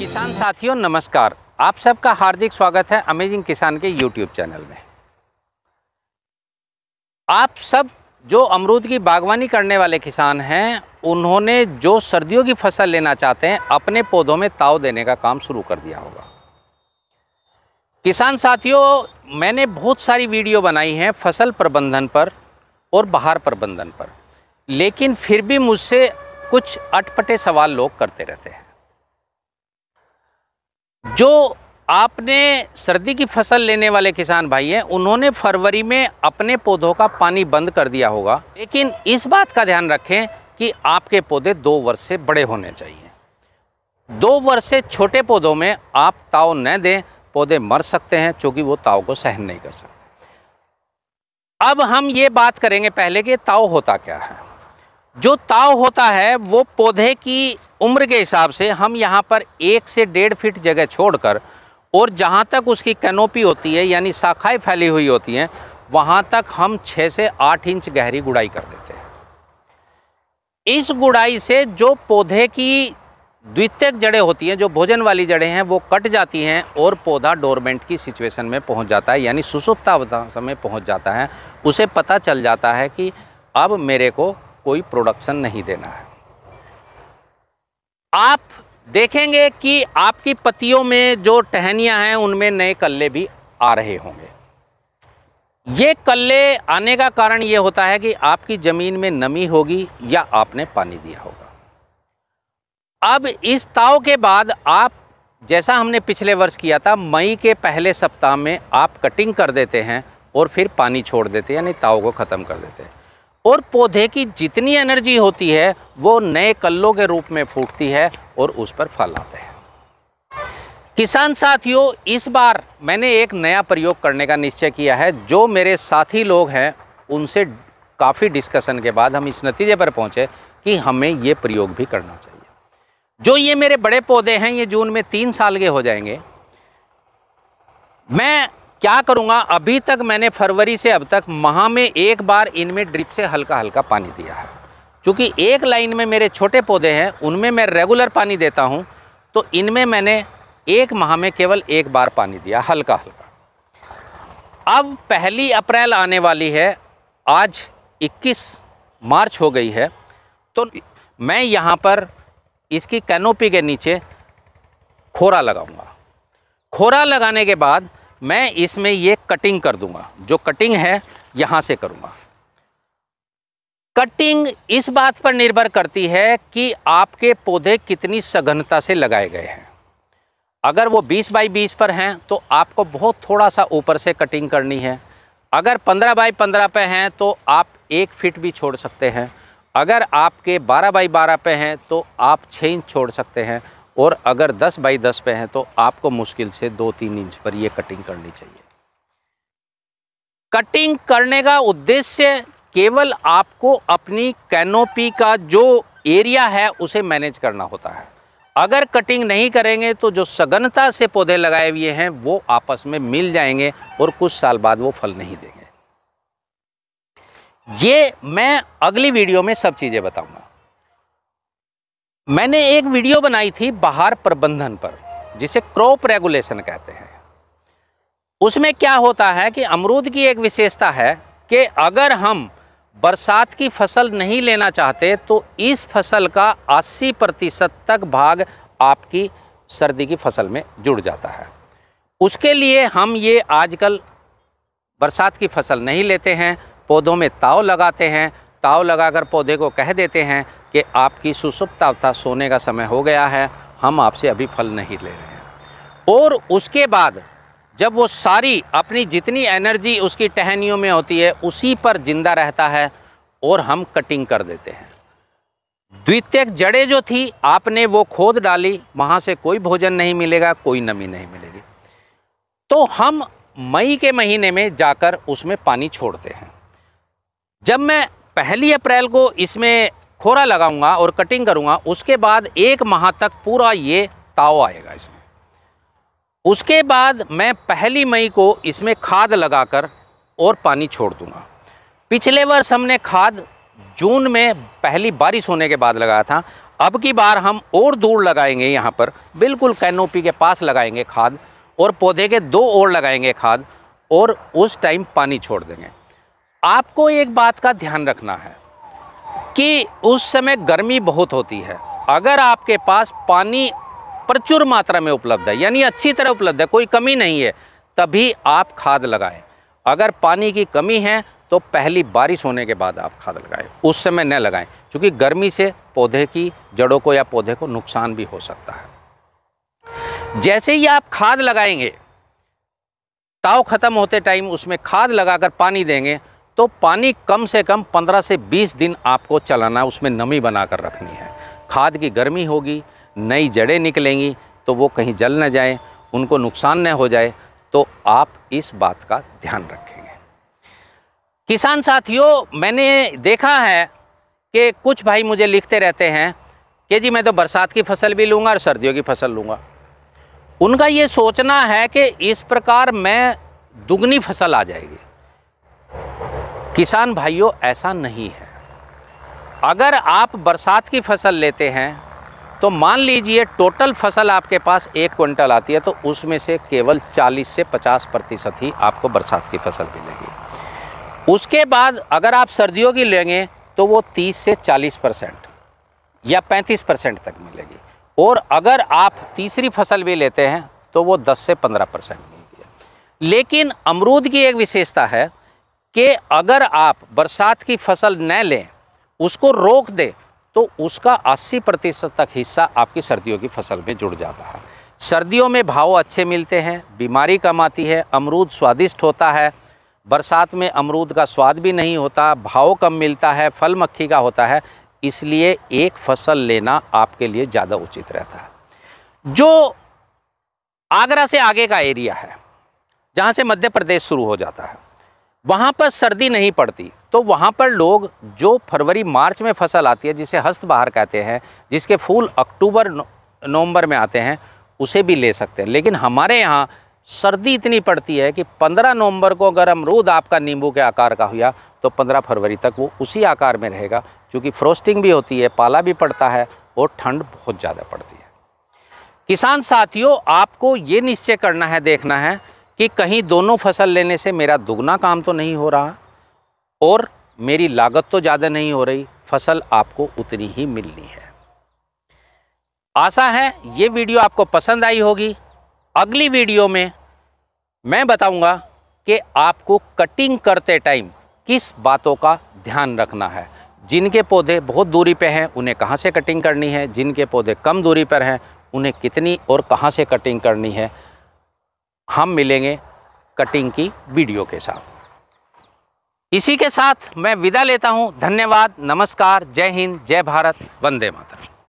किसान साथियों नमस्कार आप सबका हार्दिक स्वागत है अमेजिंग किसान के यूट्यूब चैनल में आप सब जो अमरूद की बागवानी करने वाले किसान हैं उन्होंने जो सर्दियों की फसल लेना चाहते हैं अपने पौधों में ताव देने का काम शुरू कर दिया होगा किसान साथियों मैंने बहुत सारी वीडियो बनाई हैं फसल प्रबंधन पर और बाहर प्रबंधन पर लेकिन फिर भी मुझसे कुछ अटपटे सवाल लोग करते रहते हैं जो आपने सर्दी की फसल लेने वाले किसान भाई हैं उन्होंने फरवरी में अपने पौधों का पानी बंद कर दिया होगा लेकिन इस बात का ध्यान रखें कि आपके पौधे दो वर्ष से बड़े होने चाहिए दो वर्ष से छोटे पौधों में आप ताव न दें पौधे मर सकते हैं क्योंकि वो ताव को सहन नहीं कर सकते अब हम ये बात करेंगे पहले कि ताव होता क्या है जो ताव होता है वो पौधे की उम्र के हिसाब से हम यहाँ पर एक से डेढ़ फीट जगह छोड़कर और जहाँ तक उसकी कैनोपी होती है यानी शाखाएँ फैली हुई होती हैं वहाँ तक हम छः से आठ इंच गहरी गुड़ाई कर देते हैं इस गुड़ाई से जो पौधे की द्वितीयक जड़ें होती हैं जो भोजन वाली जड़ें हैं वो कट जाती हैं और पौधा डोरमेंट की सिचुएशन में पहुंच जाता है यानी सुसुप्तावस्था में पहुंच जाता है उसे पता चल जाता है कि अब मेरे को कोई प्रोडक्शन नहीं देना है आप देखेंगे कि आपकी पतियों में जो टहनियाँ हैं उनमें नए कल्ले भी आ रहे होंगे ये कल्ले आने का कारण ये होता है कि आपकी ज़मीन में नमी होगी या आपने पानी दिया होगा अब इस ताव के बाद आप जैसा हमने पिछले वर्ष किया था मई के पहले सप्ताह में आप कटिंग कर देते हैं और फिर पानी छोड़ देते हैं यानी ताव को ख़त्म कर देते हैं और पौधे की जितनी एनर्जी होती है वो नए कल्लों के रूप में फूटती है और उस पर फल आते हैं किसान साथियों इस बार मैंने एक नया प्रयोग करने का निश्चय किया है जो मेरे साथी लोग हैं उनसे काफ़ी डिस्कशन के बाद हम इस नतीजे पर पहुंचे कि हमें ये प्रयोग भी करना चाहिए जो ये मेरे बड़े पौधे हैं ये जून में तीन साल के हो जाएंगे मैं क्या करूँगा अभी तक मैंने फरवरी से अब तक माह में एक बार इनमें ड्रिप से हल्का हल्का पानी दिया है क्योंकि एक लाइन में मेरे छोटे पौधे हैं उनमें मैं रेगुलर पानी देता हूँ तो इनमें मैंने एक माह में केवल एक बार पानी दिया हल्का हल्का अब पहली अप्रैल आने वाली है आज 21 मार्च हो गई है तो मैं यहाँ पर इसकी कैनोपी के नीचे खोरा लगाऊंगा खोरा लगाने के बाद मैं इसमें ये कटिंग कर दूंगा जो कटिंग है यहाँ से करूँगा कटिंग इस बात पर निर्भर करती है कि आपके पौधे कितनी सघनता से लगाए गए हैं अगर वो 20 बाई 20 पर हैं तो आपको बहुत थोड़ा सा ऊपर से कटिंग करनी है अगर 15 बाई 15 पर हैं तो आप एक फिट भी छोड़ सकते हैं अगर आपके 12 बाई 12 पे हैं तो आप छः इंच छोड़ सकते हैं और अगर 10 बाई 10 पे हैं तो आपको मुश्किल से दो तीन इंच पर ये कटिंग करनी चाहिए कटिंग करने का उद्देश्य केवल आपको अपनी कैनोपी का जो एरिया है उसे मैनेज करना होता है अगर कटिंग नहीं करेंगे तो जो सघनता से पौधे लगाए हुए हैं वो आपस में मिल जाएंगे और कुछ साल बाद वो फल नहीं देंगे ये मैं अगली वीडियो में सब चीज़ें बताऊंगा मैंने एक वीडियो बनाई थी बाहर प्रबंधन पर जिसे क्रॉप रेगुलेशन कहते हैं उसमें क्या होता है कि अमरूद की एक विशेषता है कि अगर हम बरसात की फसल नहीं लेना चाहते तो इस फसल का 80 प्रतिशत तक भाग आपकी सर्दी की फसल में जुड़ जाता है उसके लिए हम ये आजकल बरसात की फसल नहीं लेते हैं पौधों में ताव लगाते हैं ताव लगाकर पौधे को कह देते हैं कि आपकी सुसुप्त अवस्था सोने का समय हो गया है हम आपसे अभी फल नहीं ले रहे हैं और उसके बाद जब वो सारी अपनी जितनी एनर्जी उसकी टहनियों में होती है उसी पर जिंदा रहता है और हम कटिंग कर देते हैं द्वितीयक जड़ें जो थी आपने वो खोद डाली वहाँ से कोई भोजन नहीं मिलेगा कोई नमी नहीं मिलेगी तो हम मई के महीने में जाकर उसमें पानी छोड़ते हैं जब मैं पहली अप्रैल को इसमें खोरा लगाऊंगा और कटिंग करूंगा उसके बाद एक माह तक पूरा ये ताव आएगा इसमें उसके बाद मैं पहली मई को इसमें खाद लगाकर और पानी छोड़ दूंगा पिछले वर्ष हमने खाद जून में पहली बारिश होने के बाद लगाया था अब की बार हम और दूर लगाएंगे यहाँ पर बिल्कुल कैनोपी के पास लगाएंगे खाद और पौधे के दो ओर लगाएंगे खाद और उस टाइम पानी छोड़ देंगे आपको एक बात का ध्यान रखना है कि उस समय गर्मी बहुत होती है अगर आपके पास पानी प्रचुर मात्रा में उपलब्ध है यानी अच्छी तरह उपलब्ध है कोई कमी नहीं है तभी आप खाद लगाएं अगर पानी की कमी है तो पहली बारिश होने के बाद आप खाद लगाएं उस समय न लगाएं क्योंकि गर्मी से पौधे की जड़ों को या पौधे को नुकसान भी हो सकता है जैसे ही आप खाद लगाएंगे ताव ख़त्म होते टाइम उसमें खाद लगाकर पानी देंगे तो पानी कम से कम 15 से 20 दिन आपको चलाना उसमें नमी बना कर रखनी है खाद की गर्मी होगी नई जड़ें निकलेंगी तो वो कहीं जल न जाए उनको नुकसान न हो जाए तो आप इस बात का ध्यान रखेंगे किसान साथियों मैंने देखा है कि कुछ भाई मुझे लिखते रहते हैं कि जी मैं तो बरसात की फसल भी लूँगा और सर्दियों की फसल लूँगा उनका ये सोचना है कि इस प्रकार मैं दुगनी फसल आ जाएगी किसान भाइयों ऐसा नहीं है अगर आप बरसात की फसल लेते हैं तो मान लीजिए टोटल फसल आपके पास एक क्विंटल आती है तो उसमें से केवल 40 से 50 प्रतिशत ही आपको बरसात की फसल मिलेगी उसके बाद अगर आप सर्दियों की लेंगे तो वो 30 से 40 परसेंट या 35 परसेंट तक मिलेगी और अगर आप तीसरी फसल भी लेते हैं तो वो 10 से 15 परसेंट मिलती है लेकिन अमरूद की एक विशेषता है कि अगर आप बरसात की फसल न लें उसको रोक दें तो उसका 80 प्रतिशत तक हिस्सा आपकी सर्दियों की फसल में जुड़ जाता है सर्दियों में भाव अच्छे मिलते हैं बीमारी कम आती है अमरूद स्वादिष्ट होता है बरसात में अमरूद का स्वाद भी नहीं होता भाव कम मिलता है फल मक्खी का होता है इसलिए एक फसल लेना आपके लिए ज़्यादा उचित रहता है जो आगरा से आगे का एरिया है जहाँ से मध्य प्रदेश शुरू हो जाता है वहाँ पर सर्दी नहीं पड़ती तो वहाँ पर लोग जो फरवरी मार्च में फसल आती है जिसे हस्त बाहर कहते हैं जिसके फूल अक्टूबर नवंबर में आते हैं उसे भी ले सकते हैं लेकिन हमारे यहाँ सर्दी इतनी पड़ती है कि 15 नवंबर को अगर अमरूद आपका नींबू के आकार का हुआ तो 15 फरवरी तक वो उसी आकार में रहेगा क्योंकि फ्रोस्टिंग भी होती है पाला भी पड़ता है और ठंड बहुत ज़्यादा पड़ती है किसान साथियों आपको ये निश्चय करना है देखना है कि कहीं दोनों फसल लेने से मेरा दुगना काम तो नहीं हो रहा और मेरी लागत तो ज़्यादा नहीं हो रही फसल आपको उतनी ही मिलनी है आशा है ये वीडियो आपको पसंद आई होगी अगली वीडियो में मैं बताऊंगा कि आपको कटिंग करते टाइम किस बातों का ध्यान रखना है जिनके पौधे बहुत दूरी पे हैं उन्हें कहाँ से कटिंग करनी है जिनके पौधे कम दूरी पर हैं उन्हें कितनी और कहाँ से कटिंग करनी है हम मिलेंगे कटिंग की वीडियो के साथ इसी के साथ मैं विदा लेता हूं धन्यवाद नमस्कार जय हिंद जय भारत वंदे मातरम